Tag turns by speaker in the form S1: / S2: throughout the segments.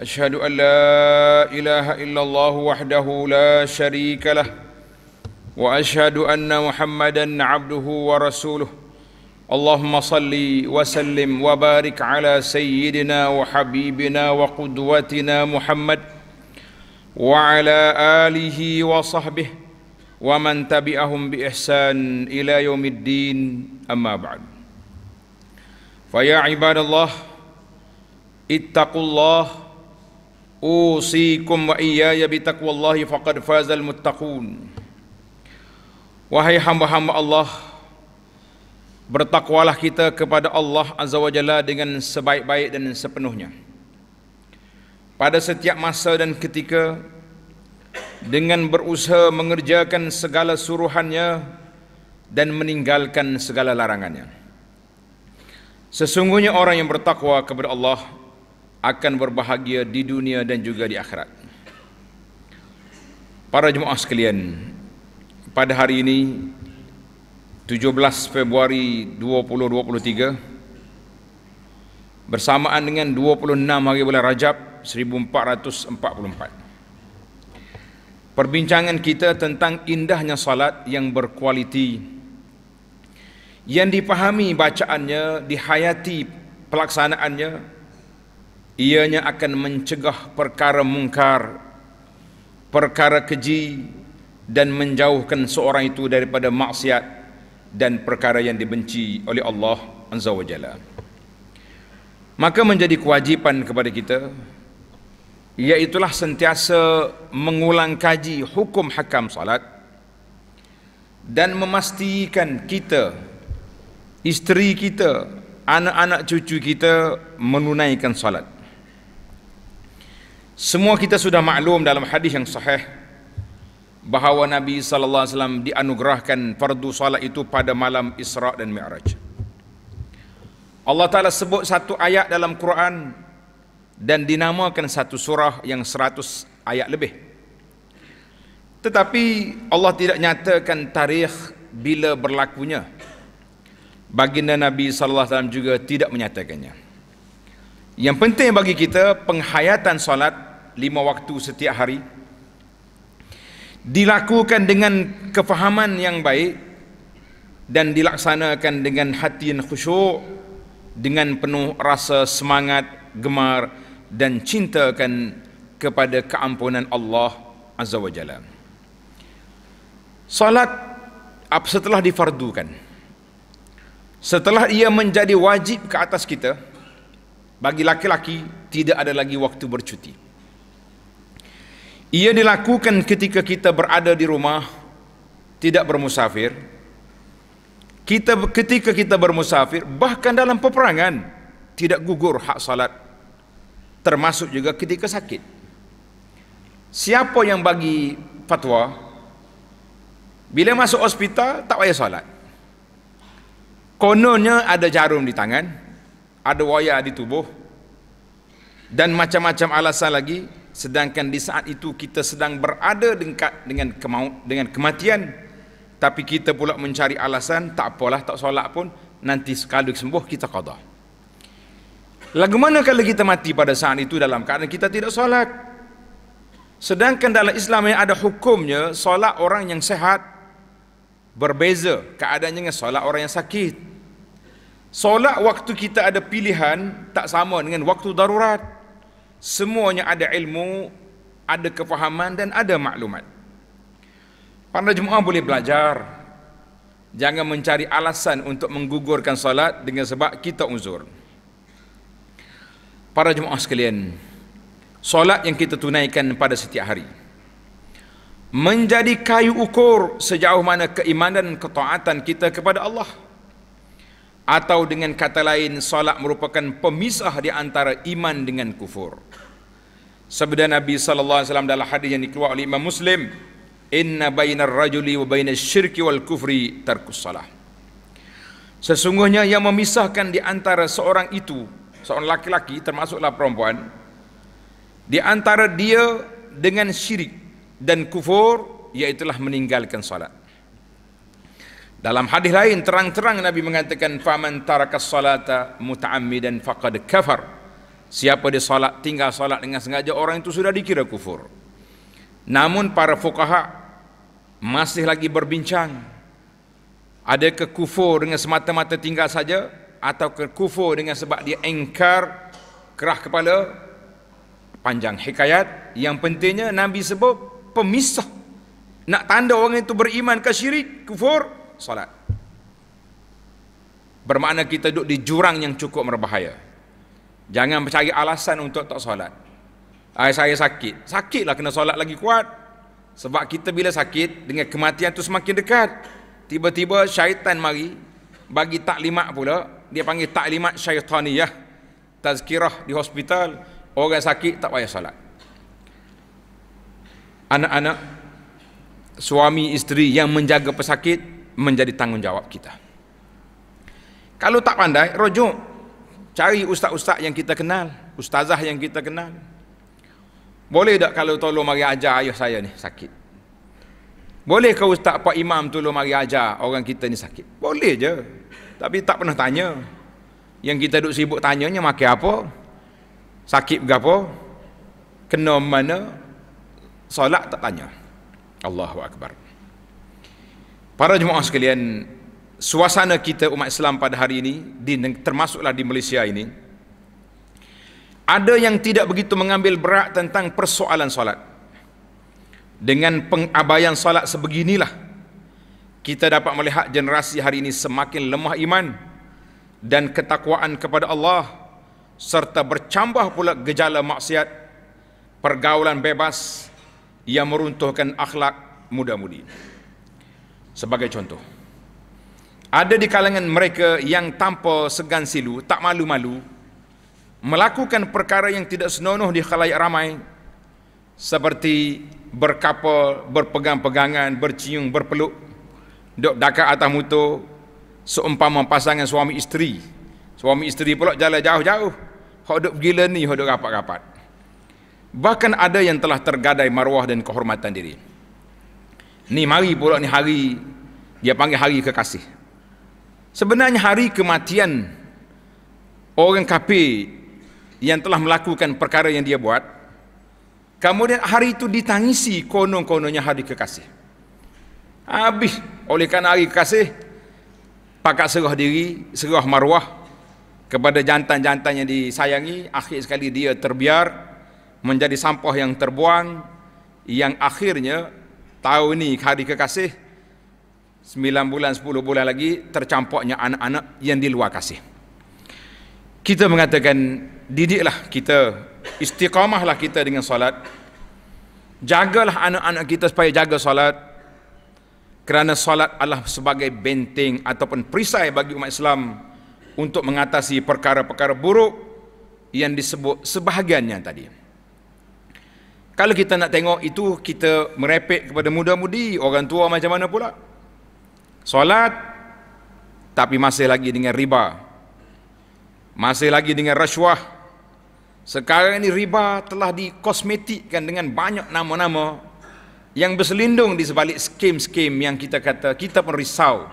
S1: أشهد أن لا إله إلا الله وحده لا شريك له وأشهد أن محمدا عبده ورسوله اللهم صل وسلم وبارك على سيدنا وحبيبنا وقدوتنا محمد وعلى آله وصحبه ومن تبعهم بإحسان إلى يوم الدين أما بعد فيا عباد الله اتقوا الله Usikum wa iyaya bitaqwallahi faqad fazal muttaqun Wahai hamba-hamba Allah Bertakwalah kita kepada Allah Azza wa Jalla dengan sebaik-baik dan sepenuhnya Pada setiap masa dan ketika Dengan berusaha mengerjakan segala suruhannya Dan meninggalkan segala larangannya Sesungguhnya orang yang bertakwa kepada Allah akan berbahagia di dunia dan juga di akhirat. Para jemaah sekalian, pada hari ini 17 Februari 2023 bersamaan dengan 26 hari bulan Rajab 1444. Perbincangan kita tentang indahnya salat yang berkualiti yang dipahami bacaannya, dihayati pelaksanaannya ianya akan mencegah perkara mungkar perkara keji dan menjauhkan seorang itu daripada maksiat dan perkara yang dibenci oleh Allah azza wajalla maka menjadi kewajipan kepada kita iaitulah sentiasa mengulang kaji hukum hakam salat dan memastikan kita isteri kita anak-anak cucu kita menunaikan salat semua kita sudah maklum dalam hadis yang sahih bahawa Nabi sallallahu alaihi wasallam dianugerahkan fardu salat itu pada malam Isra dan Mi'raj. Allah Taala sebut satu ayat dalam Quran dan dinamakan satu surah yang seratus ayat lebih. Tetapi Allah tidak nyatakan tarikh bila berlakunya. Baginda Nabi sallallahu alaihi wasallam juga tidak menyatakannya. Yang penting bagi kita penghayatan solat lima waktu setiap hari dilakukan dengan kefahaman yang baik dan dilaksanakan dengan hati yang khusyuk dengan penuh rasa semangat, gemar dan cintakan kepada keampunan Allah Azza wa Jalla. Salat setelah difardukan, setelah ia menjadi wajib ke atas kita, bagi laki-laki tidak ada lagi waktu bercuti. Ia dilakukan ketika kita berada di rumah, tidak bermusafir. Kita ketika kita bermusafir, bahkan dalam peperangan tidak gugur hak salat. Termasuk juga ketika sakit. Siapa yang bagi fatwa bila masuk hospital tak payah salat. Kononnya ada jarum di tangan, ada waya di tubuh dan macam-macam alasan lagi sedangkan di saat itu kita sedang berada dekat dengan kemaut dengan kematian tapi kita pula mencari alasan tak apalah tak solat pun nanti sekali sembuh kita qada lagu mana kalau kita mati pada saat itu dalam keadaan kita tidak solat sedangkan dalam Islam yang ada hukumnya solat orang yang sehat berbeza keadaannya dengan solat orang yang sakit Solat waktu kita ada pilihan tak sama dengan waktu darurat. Semuanya ada ilmu, ada kefahaman dan ada maklumat. Pada jemaah boleh belajar. Jangan mencari alasan untuk menggugurkan solat dengan sebab kita uzur. Para jemaah sekalian, solat yang kita tunaikan pada setiap hari menjadi kayu ukur sejauh mana keimanan dan ketaatan kita kepada Allah. Atau dengan kata lain solat merupakan pemisah di antara iman dengan kufur. Sabda Nabi sallallahu alaihi wasallam dalam hadis yang dikeluarkan oleh Imam Muslim, "Inna bainar rajuli wa bainas syirki wal kufri tarkus salah." Sesungguhnya yang memisahkan di antara seorang itu, seorang laki-laki termasuklah perempuan, di antara dia dengan syirik dan kufur, yaitulah meninggalkan salat. Dalam hadis lain terang-terang Nabi mengatakan faman taraka salata muta'ammidan faqad kafar. Siapa dia salat tinggal salat dengan sengaja orang itu sudah dikira kufur. Namun para fuqaha masih lagi berbincang. Ada ke kufur dengan semata-mata tinggal saja atau ke kufur dengan sebab dia engkar kerah kepala panjang hikayat yang pentingnya Nabi sebut pemisah nak tanda orang itu beriman ke syirik kufur solat. Bermakna kita duduk di jurang yang cukup berbahaya. Jangan mencari alasan untuk tak solat. Ay, ah, saya sakit. Sakitlah kena solat lagi kuat. Sebab kita bila sakit, dengan kematian tu semakin dekat. Tiba-tiba syaitan mari, bagi taklimat pula, dia panggil taklimat syaitaniyah. Tazkirah di hospital, orang sakit tak payah solat. Anak-anak, suami, isteri yang menjaga pesakit, menjadi tanggungjawab kita. Kalau tak pandai, rujuk. Cari ustaz-ustaz yang kita kenal, ustazah yang kita kenal. Boleh tak kalau tolong mari ajar ayah saya ni sakit? Boleh ke ustaz Pak Imam tolong mari ajar orang kita ni sakit? Boleh je. Tapi tak pernah tanya. Yang kita duk sibuk tanyanya makan apa? Sakit berapa? Kena mana? Solat tak tanya. Allahu Akbar. Para jemaah sekalian, suasana kita umat Islam pada hari ini, di, termasuklah di Malaysia ini, ada yang tidak begitu mengambil berat tentang persoalan solat. Dengan pengabaian solat sebeginilah, kita dapat melihat generasi hari ini semakin lemah iman dan ketakwaan kepada Allah serta bercambah pula gejala maksiat pergaulan bebas yang meruntuhkan akhlak muda-mudi. Sebagai contoh, ada di kalangan mereka yang tanpa segan silu, tak malu-malu, melakukan perkara yang tidak senonoh di khalayak ramai, seperti berkapal, berpegang-pegangan, bercium, berpeluk, duduk dakar atas mutu, seumpama pasangan suami isteri. Suami isteri pula jalan jauh-jauh. Hak duduk gila ni, hak duduk rapat-rapat. Bahkan ada yang telah tergadai maruah dan kehormatan diri. Ni mari pula ni hari dia panggil hari kekasih. Sebenarnya hari kematian orang kafir yang telah melakukan perkara yang dia buat. Kemudian hari itu ditangisi konon-kononnya hari kekasih. Habis oleh kerana hari kekasih pakat serah diri, serah maruah kepada jantan-jantan yang disayangi, akhir sekali dia terbiar menjadi sampah yang terbuang yang akhirnya tahun ini hari kekasih 9 bulan 10 bulan lagi tercampaknya anak-anak yang di luar kasih kita mengatakan didiklah kita istiqamahlah kita dengan solat jagalah anak-anak kita supaya jaga solat kerana solat adalah sebagai benteng ataupun perisai bagi umat Islam untuk mengatasi perkara-perkara buruk yang disebut sebahagiannya tadi. Kalau kita nak tengok itu kita merepek kepada muda-mudi, orang tua macam mana pula? Solat tapi masih lagi dengan riba. Masih lagi dengan rasuah. Sekarang ini riba telah dikosmetikkan dengan banyak nama-nama yang berselindung di sebalik skim-skim yang kita kata kita pun risau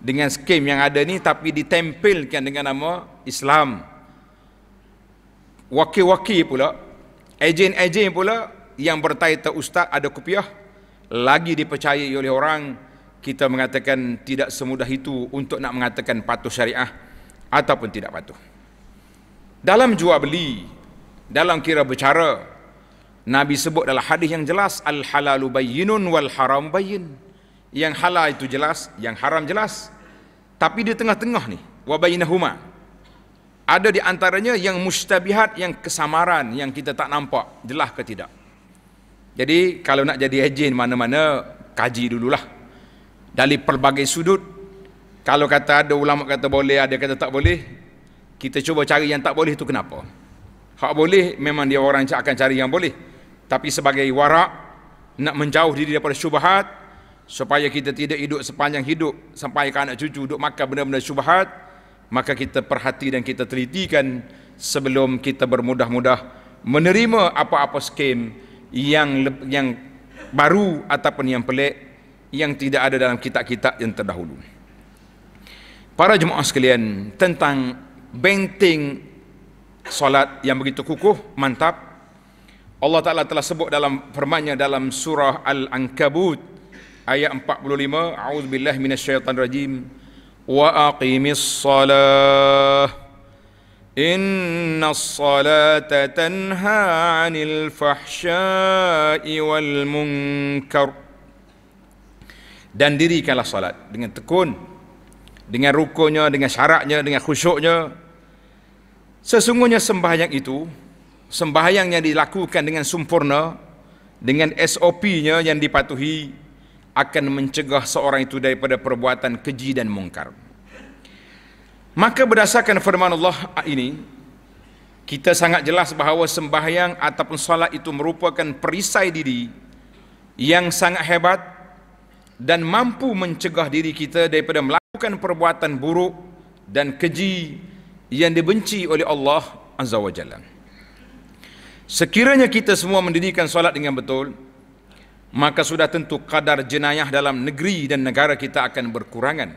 S1: dengan skim yang ada ni tapi ditempelkan dengan nama Islam. Wakil-wakil pula Ejen-ejen pula yang bertaita ustaz ada kopiah lagi dipercayai oleh orang kita mengatakan tidak semudah itu untuk nak mengatakan patuh syariah ataupun tidak patuh. Dalam jual beli, dalam kira bicara, Nabi sebut dalam hadis yang jelas al halal bayyinun wal haram bayyin. Yang halal itu jelas, yang haram jelas. Tapi di tengah-tengah ni, wa bainahuma, ada di antaranya yang mustabihat yang kesamaran yang kita tak nampak jelas ke tidak jadi kalau nak jadi ejen mana-mana kaji dululah dari pelbagai sudut kalau kata ada ulama kata boleh ada kata tak boleh kita cuba cari yang tak boleh itu kenapa hak boleh memang dia orang akan cari yang boleh tapi sebagai warak nak menjauh diri daripada syubhat supaya kita tidak hidup sepanjang hidup sampai ke anak cucu duduk makan benda-benda syubhat maka kita perhati dan kita telitikan sebelum kita bermudah-mudah menerima apa-apa skim yang yang baru ataupun yang pelik yang tidak ada dalam kitab-kitab yang terdahulu. Para jemaah sekalian, tentang benteng solat yang begitu kukuh, mantap. Allah Taala telah sebut dalam firman-Nya dalam surah Al-Ankabut ayat 45, A'udzubillahi minasyaitonirrajim. rajim. وأقم الصلاة إن الصلاة تنهى عن الفحشاء والمنكر dan dirikanlah salat dengan tekun dengan rukunya dengan syaratnya dengan khusyuknya sesungguhnya sembahyang itu sembahyang yang dilakukan dengan sempurna dengan SOP-nya yang dipatuhi akan mencegah seorang itu daripada perbuatan keji dan mungkar. Maka berdasarkan firman Allah ah, ini, kita sangat jelas bahawa sembahyang ataupun salat itu merupakan perisai diri yang sangat hebat dan mampu mencegah diri kita daripada melakukan perbuatan buruk dan keji yang dibenci oleh Allah Azza wa Jalla. Sekiranya kita semua mendirikan solat dengan betul, maka sudah tentu kadar jenayah dalam negeri dan negara kita akan berkurangan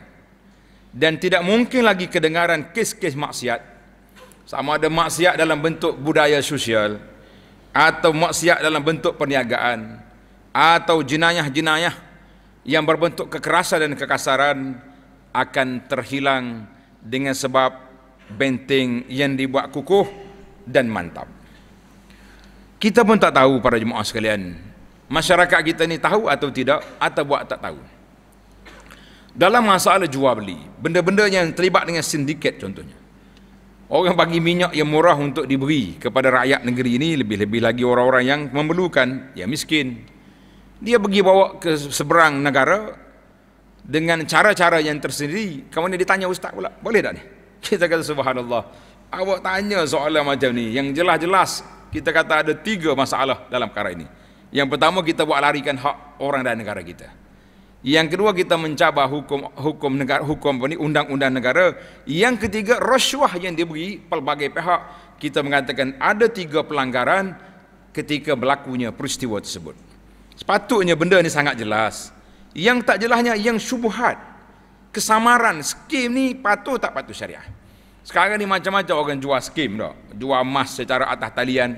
S1: dan tidak mungkin lagi kedengaran kes-kes maksiat sama ada maksiat dalam bentuk budaya sosial atau maksiat dalam bentuk perniagaan atau jenayah-jenayah yang berbentuk kekerasan dan kekasaran akan terhilang dengan sebab benteng yang dibuat kukuh dan mantap. Kita pun tak tahu para jemaah sekalian masyarakat kita ni tahu atau tidak atau buat tak tahu dalam masalah jual beli benda-benda yang terlibat dengan sindiket contohnya orang bagi minyak yang murah untuk diberi kepada rakyat negeri ini lebih-lebih lagi orang-orang yang memerlukan yang miskin dia pergi bawa ke seberang negara dengan cara-cara yang tersendiri kemudian ditanya ustaz pula boleh tak ni kita kata subhanallah awak tanya soalan macam ni yang jelas-jelas kita kata ada tiga masalah dalam perkara ini yang pertama kita buat larikan hak orang dan negara kita. Yang kedua kita mencabar hukum hukum negara hukum ini undang-undang negara. Yang ketiga rasuah yang diberi pelbagai pihak kita mengatakan ada tiga pelanggaran ketika berlakunya peristiwa tersebut. Sepatutnya benda ini sangat jelas. Yang tak jelasnya yang subuhat kesamaran skim ni patuh tak patuh syariah. Sekarang ni macam-macam orang jual skim dok Jual emas secara atas talian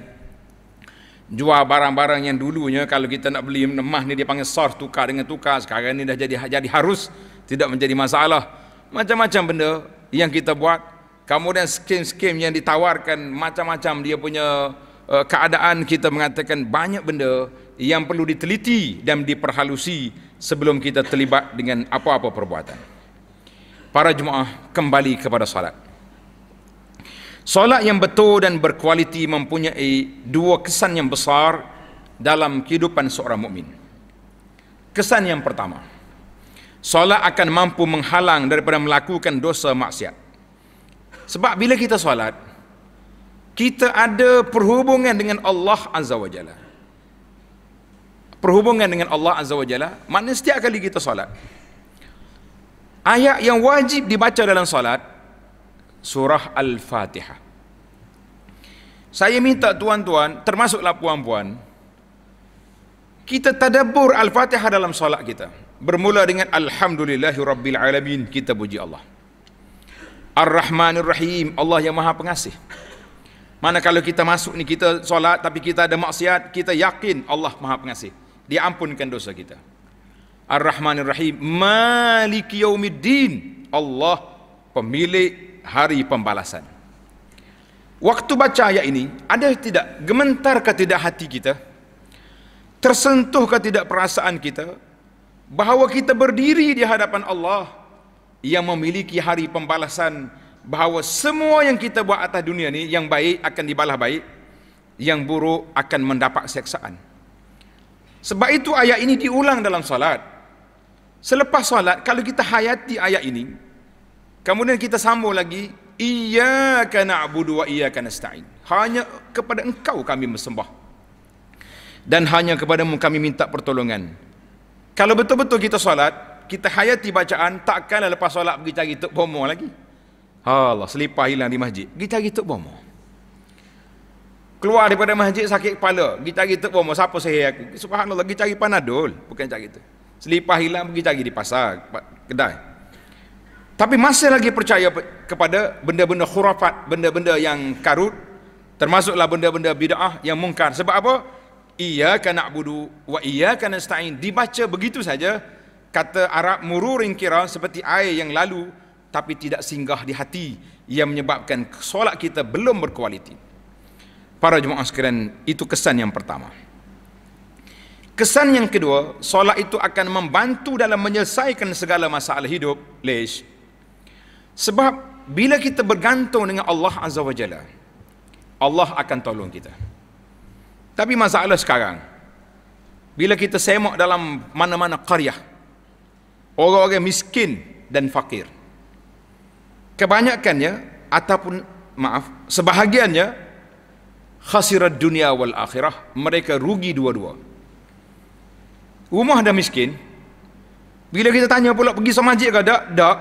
S1: jual barang-barang yang dulunya kalau kita nak beli emas ni dia panggil sarf tukar dengan tukar sekarang ni dah jadi jadi harus tidak menjadi masalah macam-macam benda yang kita buat kemudian skim-skim yang ditawarkan macam-macam dia punya uh, keadaan kita mengatakan banyak benda yang perlu diteliti dan diperhalusi sebelum kita terlibat dengan apa-apa perbuatan para jemaah kembali kepada salat Solat yang betul dan berkualiti mempunyai dua kesan yang besar dalam kehidupan seorang mukmin. Kesan yang pertama, solat akan mampu menghalang daripada melakukan dosa maksiat. Sebab bila kita solat, kita ada perhubungan dengan Allah Azza wa Jalla. Perhubungan dengan Allah Azza wa Jalla, maknanya setiap kali kita solat. Ayat yang wajib dibaca dalam solat, surah Al-Fatihah. Saya minta tuan-tuan, termasuklah puan-puan, kita tadabbur Al-Fatihah dalam solat kita. Bermula dengan Alhamdulillahirrabbilalamin, kita puji Allah. Ar-Rahmanirrahim, Allah yang maha pengasih. Mana kalau kita masuk ni kita solat tapi kita ada maksiat, kita yakin Allah maha pengasih. Dia ampunkan dosa kita. Ar-Rahmanirrahim, Maliki yaumiddin, Allah pemilik hari pembalasan. Waktu baca ayat ini, ada tidak gementar ke tidak hati kita? Tersentuh ke tidak perasaan kita? Bahawa kita berdiri di hadapan Allah yang memiliki hari pembalasan bahawa semua yang kita buat atas dunia ini yang baik akan dibalas baik yang buruk akan mendapat seksaan sebab itu ayat ini diulang dalam salat selepas salat kalau kita hayati ayat ini Kemudian kita sambung lagi, iyyaka na'budu wa iyyaka nasta'in. Hanya kepada Engkau kami bersembah. Dan hanya kepadamu kami minta pertolongan. Kalau betul-betul kita solat, kita hayati bacaan, takkanlah lepas solat pergi cari tok bomo lagi. Allah selipah hilang di masjid. Pergi cari tok bomo. Keluar daripada masjid sakit kepala, pergi cari tok bomo, siapa saya aku? Subhanallah, pergi cari panadol, bukan cari tu. Selipah hilang pergi cari di pasar, kedai. Tapi masih lagi percaya kepada benda-benda khurafat, benda-benda yang karut, termasuklah benda-benda bid'ah yang mungkar. Sebab apa? Ia kena budu, wa ia kena setain Dibaca begitu saja kata Arab mururin kira seperti air yang lalu, tapi tidak singgah di hati yang menyebabkan solat kita belum berkualiti. Para jemaah sekalian, itu kesan yang pertama. Kesan yang kedua, solat itu akan membantu dalam menyelesaikan segala masalah hidup. Leish, sebab bila kita bergantung dengan Allah Azza wa Jalla, Allah akan tolong kita. Tapi masalah sekarang, bila kita semak dalam mana-mana karya, orang-orang miskin dan fakir, kebanyakannya ataupun maaf, sebahagiannya khasirat dunia wal akhirah, mereka rugi dua-dua. Rumah dah miskin, bila kita tanya pula pergi sama masjid ke tak? Tak,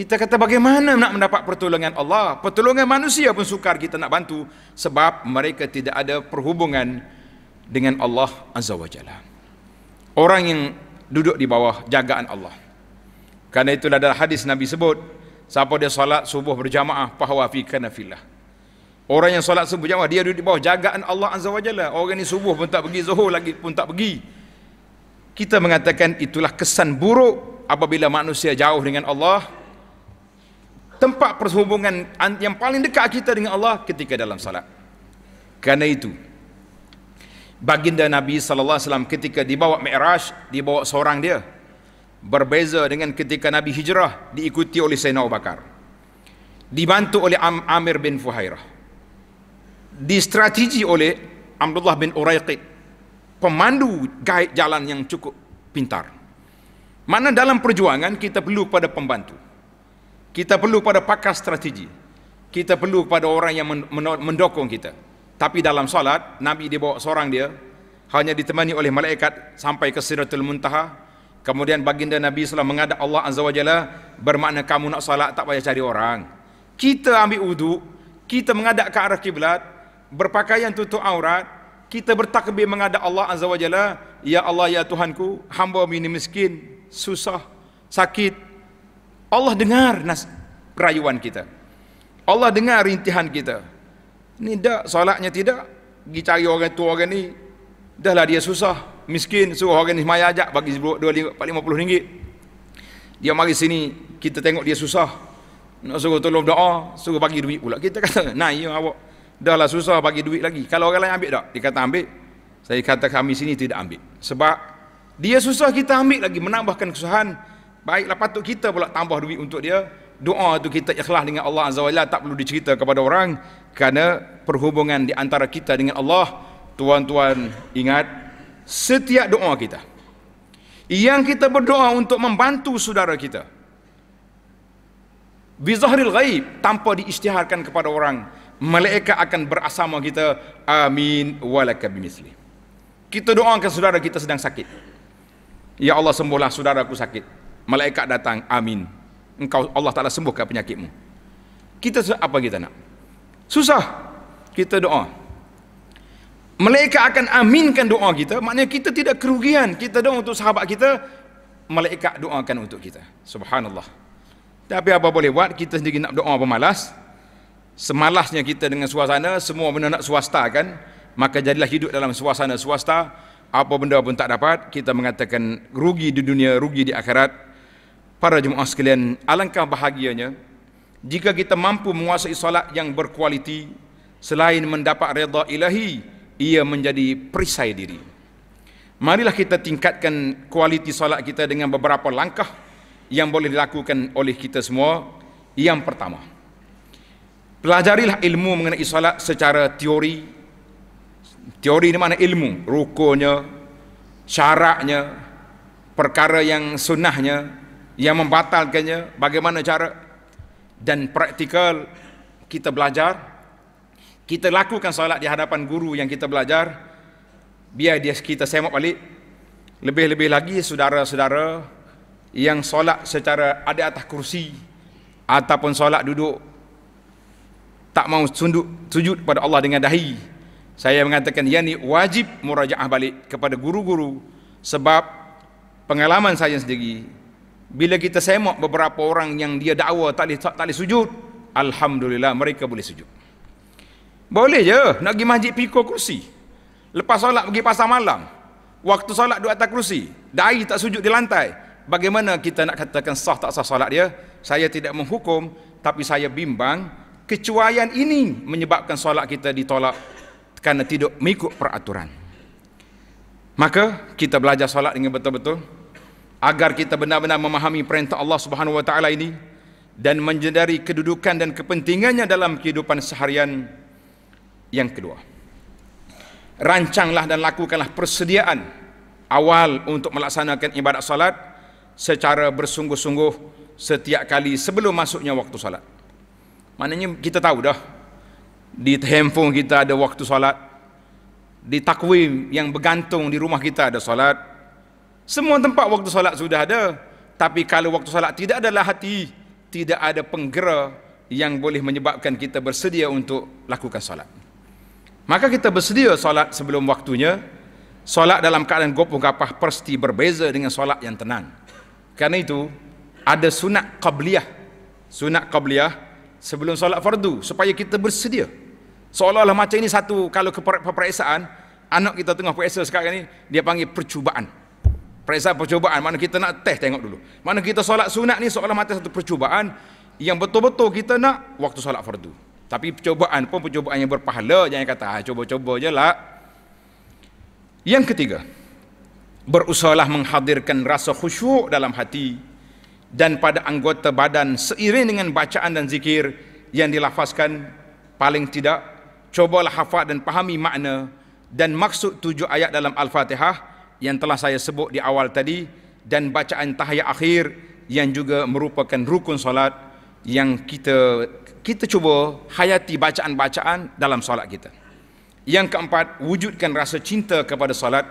S1: kita kata bagaimana nak mendapat pertolongan Allah? Pertolongan manusia pun sukar kita nak bantu sebab mereka tidak ada perhubungan dengan Allah Azza wa Jalla. Orang yang duduk di bawah jagaan Allah. Karena itulah ada hadis Nabi sebut, siapa dia salat subuh berjamaah fahwa fi kanafillah. Orang yang salat subuh berjamaah dia duduk di bawah jagaan Allah Azza wa Jalla. Orang ini subuh pun tak pergi, zuhur lagi pun tak pergi. Kita mengatakan itulah kesan buruk apabila manusia jauh dengan Allah tempat perhubungan yang paling dekat kita dengan Allah ketika dalam salat. Karena itu, baginda Nabi sallallahu alaihi wasallam ketika dibawa Mi'raj, dibawa seorang dia. Berbeza dengan ketika Nabi hijrah diikuti oleh Sayyidina Abu Bakar. Dibantu oleh Am Amir bin Fuhairah. Distrategi oleh Abdullah bin Uraiqid. Pemandu gaib jalan yang cukup pintar. Mana dalam perjuangan kita perlu pada pembantu. Kita perlu pada pakar strategi. Kita perlu pada orang yang mendukung kita. Tapi dalam solat, Nabi dia bawa seorang dia, hanya ditemani oleh malaikat sampai ke Siratul Muntaha. Kemudian baginda Nabi SAW menghadap Allah Azza wa Jalla, bermakna kamu nak salat tak payah cari orang. Kita ambil uduk, kita menghadap ke arah kiblat, berpakaian tutup aurat, kita bertakbir menghadap Allah Azza wa Jalla, Ya Allah, Ya Tuhanku, hamba ini miskin, susah, sakit, Allah dengar nas rayuan kita. Allah dengar rintihan kita. Ini tak, solatnya tidak. Pergi cari orang tua orang ni. lah dia susah. Miskin, suruh orang ni semaya ajak bagi RM250. Dia mari sini, kita tengok dia susah. Nak suruh tolong doa, suruh bagi duit pula. Kita kata, nah ya awak. Dah lah susah bagi duit lagi. Kalau orang lain ambil tak? Dia kata ambil. Saya kata kami sini tidak ambil. Sebab dia susah kita ambil lagi. Menambahkan kesusahan. Baiklah patut kita pula tambah duit untuk dia. Doa tu kita ikhlas dengan Allah Azza wa tak perlu dicerita kepada orang kerana perhubungan di antara kita dengan Allah. Tuan-tuan ingat setiap doa kita yang kita berdoa untuk membantu saudara kita bi zahril ghaib tanpa diisytiharkan kepada orang malaikat akan berasama kita amin walaka bimislih kita doakan saudara kita sedang sakit ya Allah sembuhlah saudaraku sakit Malaikat datang, amin. Engkau Allah Ta'ala sembuhkan penyakitmu. Kita apa kita nak? Susah. Kita doa. Malaikat akan aminkan doa kita. Maknanya kita tidak kerugian. Kita doa untuk sahabat kita. Malaikat doakan untuk kita. Subhanallah. Tapi apa boleh buat? Kita sendiri nak doa apa malas? Semalasnya kita dengan suasana. Semua benda nak swasta kan? Maka jadilah hidup dalam suasana swasta. Apa benda pun tak dapat. Kita mengatakan rugi di dunia, rugi di akhirat. Para jemaah sekalian, alangkah bahagianya jika kita mampu menguasai solat yang berkualiti selain mendapat redha ilahi, ia menjadi perisai diri. Marilah kita tingkatkan kualiti solat kita dengan beberapa langkah yang boleh dilakukan oleh kita semua. Yang pertama, pelajarilah ilmu mengenai solat secara teori. Teori di mana ilmu, rukunya, syaratnya, perkara yang sunnahnya, yang membatalkannya bagaimana cara dan praktikal kita belajar kita lakukan solat di hadapan guru yang kita belajar biar dia kita semak balik lebih-lebih lagi saudara-saudara yang solat secara ada atas kursi ataupun solat duduk tak mau sunduk sujud pada Allah dengan dahi saya mengatakan yakni wajib murajaah balik kepada guru-guru sebab pengalaman saya sendiri bila kita semak beberapa orang yang dia dakwa tak boleh tak, tak boleh sujud alhamdulillah mereka boleh sujud boleh je nak pergi masjid pikul kerusi lepas solat pergi pasar malam waktu solat di atas kursi, dai tak sujud di lantai bagaimana kita nak katakan sah tak sah solat dia saya tidak menghukum tapi saya bimbang kecuaian ini menyebabkan solat kita ditolak kerana tidak mengikut peraturan maka kita belajar solat dengan betul-betul agar kita benar-benar memahami perintah Allah Subhanahu wa taala ini dan menjadari kedudukan dan kepentingannya dalam kehidupan seharian yang kedua. Rancanglah dan lakukanlah persediaan awal untuk melaksanakan ibadat salat secara bersungguh-sungguh setiap kali sebelum masuknya waktu salat. Maknanya kita tahu dah di handphone kita ada waktu salat, di takwim yang bergantung di rumah kita ada salat, semua tempat waktu solat sudah ada. Tapi kalau waktu solat tidak ada lah hati, tidak ada penggera yang boleh menyebabkan kita bersedia untuk lakukan solat. Maka kita bersedia solat sebelum waktunya. Solat dalam keadaan gopung kapah pasti berbeza dengan solat yang tenang. Karena itu, ada sunat qabliyah. Sunat qabliyah sebelum solat fardu supaya kita bersedia. Seolah-olah macam ini satu kalau keperiksaan, anak kita tengah periksa sekarang ini, dia panggil percubaan. Periksa percubaan, mana kita nak test tengok dulu. Mana kita solat sunat ni seolah mata satu percubaan yang betul-betul kita nak waktu solat fardu. Tapi percubaan pun percubaan yang berpahala, jangan kata ah, cuba-cuba je lah. Yang ketiga, berusahalah menghadirkan rasa khusyuk dalam hati dan pada anggota badan seiring dengan bacaan dan zikir yang dilafazkan paling tidak cobalah hafaz dan pahami makna dan maksud tujuh ayat dalam al-Fatihah yang telah saya sebut di awal tadi dan bacaan tahiyat akhir yang juga merupakan rukun solat yang kita kita cuba hayati bacaan-bacaan dalam solat kita. Yang keempat, wujudkan rasa cinta kepada solat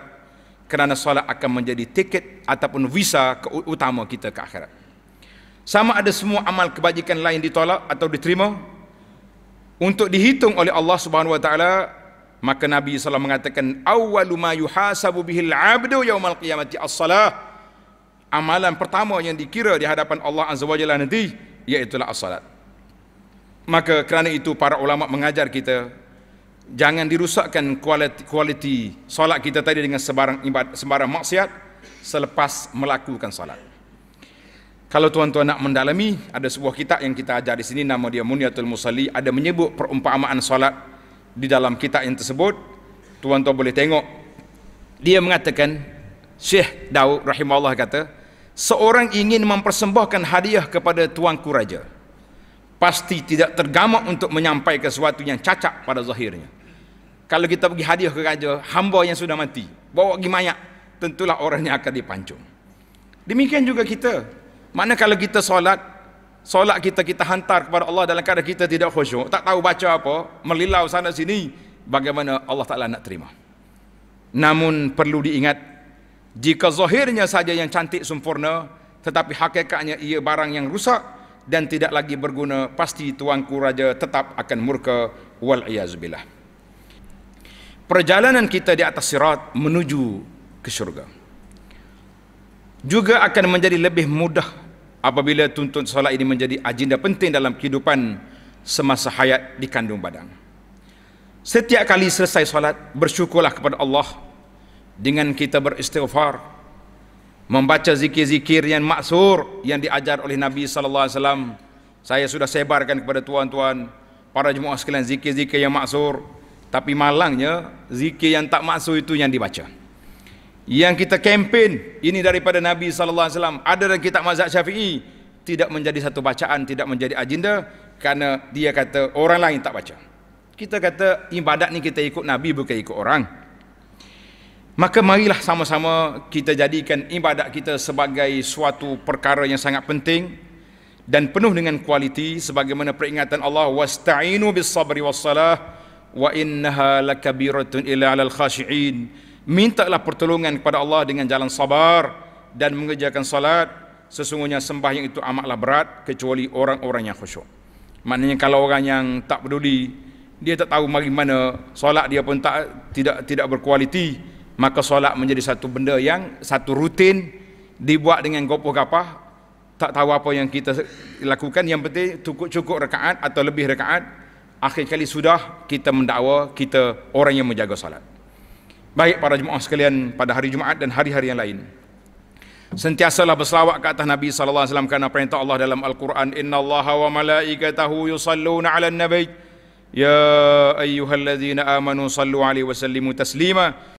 S1: kerana solat akan menjadi tiket ataupun visa utama kita ke akhirat. Sama ada semua amal kebajikan lain ditolak atau diterima untuk dihitung oleh Allah Subhanahu Wa Taala Maka Nabi SAW mengatakan awwalu ma yuhasabu bihil abdu yaumal qiyamati as-salah. Amalan pertama yang dikira di hadapan Allah Azza wa Jalla nanti iaitu as-salat. Maka kerana itu para ulama mengajar kita jangan dirusakkan kualiti, kualiti solat kita tadi dengan sebarang ibad, sebarang maksiat selepas melakukan solat. Kalau tuan-tuan nak mendalami, ada sebuah kitab yang kita ajar di sini nama dia Munyatul Musalli ada menyebut perumpamaan solat di dalam kitab yang tersebut tuan-tuan boleh tengok dia mengatakan Syekh Daud rahimahullah kata seorang ingin mempersembahkan hadiah kepada tuanku raja pasti tidak tergamak untuk menyampaikan sesuatu yang cacat pada zahirnya kalau kita pergi hadiah ke raja hamba yang sudah mati bawa pergi mayat tentulah orangnya akan dipancung demikian juga kita mana kalau kita solat solat kita kita hantar kepada Allah dalam keadaan kita tidak khusyuk, tak tahu baca apa, melilau sana sini, bagaimana Allah Taala nak terima. Namun perlu diingat jika zahirnya saja yang cantik sempurna, tetapi hakikatnya ia barang yang rusak dan tidak lagi berguna, pasti tuanku raja tetap akan murka wal iazbillah. Perjalanan kita di atas sirat menuju ke syurga juga akan menjadi lebih mudah apabila tuntut solat ini menjadi agenda penting dalam kehidupan semasa hayat di kandung badan. Setiap kali selesai solat, bersyukurlah kepada Allah dengan kita beristighfar, membaca zikir-zikir yang maksur yang diajar oleh Nabi sallallahu alaihi wasallam. Saya sudah sebarkan kepada tuan-tuan para jemaah sekalian zikir-zikir yang maksur, tapi malangnya zikir yang tak maksur itu yang dibaca yang kita kempen ini daripada Nabi sallallahu alaihi wasallam ada dalam kitab mazhab Syafi'i tidak menjadi satu bacaan tidak menjadi agenda kerana dia kata orang lain tak baca kita kata ibadat ni kita ikut Nabi bukan ikut orang maka marilah sama-sama kita jadikan ibadat kita sebagai suatu perkara yang sangat penting dan penuh dengan kualiti sebagaimana peringatan Allah wasta'inu bis sabri was salah wa innaha lakabiratun ila al khashiin Mintalah pertolongan kepada Allah dengan jalan sabar dan mengerjakan salat. Sesungguhnya sembahyang itu amatlah berat kecuali orang-orang yang khusyuk. Maknanya kalau orang yang tak peduli, dia tak tahu mana solat dia pun tak tidak tidak berkualiti, maka solat menjadi satu benda yang satu rutin dibuat dengan gopoh gapah, tak tahu apa yang kita lakukan yang penting cukup-cukup rekaat atau lebih rekaat akhir kali sudah kita mendakwa kita orang yang menjaga solat baik para jemaah sekalian pada hari Jumaat dan hari-hari yang lain. Sentiasalah berselawat ke atas Nabi sallallahu alaihi wasallam kerana perintah Allah dalam Al-Quran innallaha wa malaikatahu yusalluna 'alan nabiy ya ayyuhallazina amanu sallu 'alaihi wa sallimu taslima